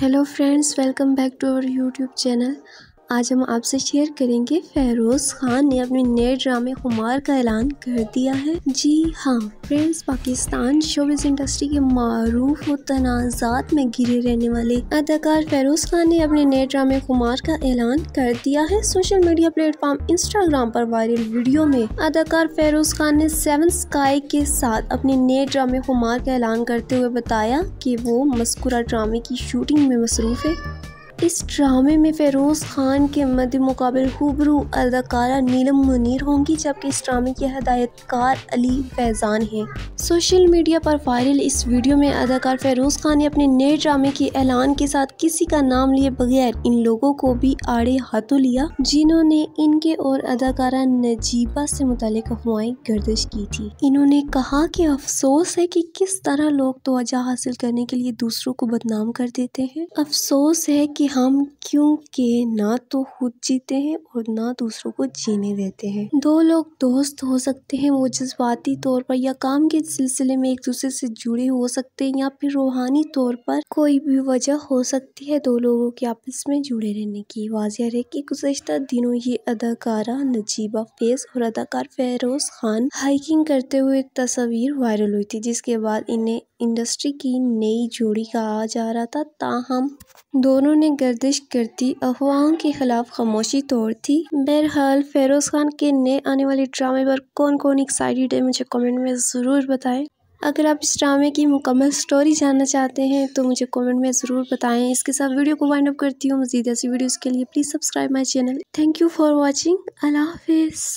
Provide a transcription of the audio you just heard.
hello friends welcome back to our YouTube channel आज हम आपसे शेयर करेंगे फेरोज़ खान ने अपने नए ड्रामे खुमार का ऐलान कर दिया है जी हाँ फ्रेंड्स पाकिस्तान शोबिस इंडस्ट्री के मारूफ और तनाजात में घिरे रहने वाले अदाकार फेरोज खान ने अपने नए ड्रामे खुमार का ऐलान कर दिया है सोशल मीडिया प्लेटफॉर्म इंस्टाग्राम पर वायरल वीडियो में अदाकार फेरोज़ खान ने सेवन स्काई के साथ अपने नए ड्रामे खुमार का ऐलान करते हुए बताया की वो मस्कुरा ड्रामे की शूटिंग में मसरूफ है इस ड्रामे में फ़ेरोज़ खान के मद मुकाबल हूबरू अदाकारा नीलम मुनीर होंगी जबकि इस ड्रामे के हदायतकार अली फैज़ान हैं सोशल मीडिया पर वायरल इस वीडियो में अदाकार फेरोज खान ने अपने नए ड्रामे के ऐलान के साथ किसी का नाम लिए बगैर इन लोगों को भी आड़े हाथों लिया जिन्होंने इनके और अदाकारा नजीबा से मुतल अफवाहें गर्दिश की थी इन्होंने कहा कि अफसोस है कि किस तरह लोग तोजा हासिल करने के लिए दूसरों को बदनाम कर देते हैं अफसोस है कि हम क्योंकि ना तो खुद जीते हैं और ना दूसरों को जीने देते हैं दो लोग दोस्त हो सकते हैं वो जज्बाती तौर पर या काम के सिलसिले में एक दूसरे से जुड़े हो सकते हैं या फिर रूहानी तौर पर कोई भी वजह हो सकती है दो लोगों के आपस में जुड़े रहने की वाजिया है की गुजशत दिनों ये अदाकारा नजीबा फेज और अदाकार फेरोज खान हाइकिंग करते हुए तस्वीर वायरल हुई थी जिसके बाद इन्हें इंडस्ट्री की नई जोड़ी कहा जा रहा था ताहम दोनों ने गर्दिश करती अफवाहों के खिलाफ खामोशी तोड़ती थी बहरहाल फ़ेरोज़ ख़ान के नए आने वाले ड्रामे पर कौन कौन एक्साइटेड है मुझे कमेंट में ज़रूर बताएं अगर आप इस ड्रामे की मुकम्मल स्टोरी जानना चाहते हैं तो मुझे कमेंट में ज़रूर बताएं इसके साथ वीडियो को वाइंड अप करती हूँ मजीद ऐसी वीडियोज़ के लिए please subscribe my channel thank you for watching अल्लाह हाफिज़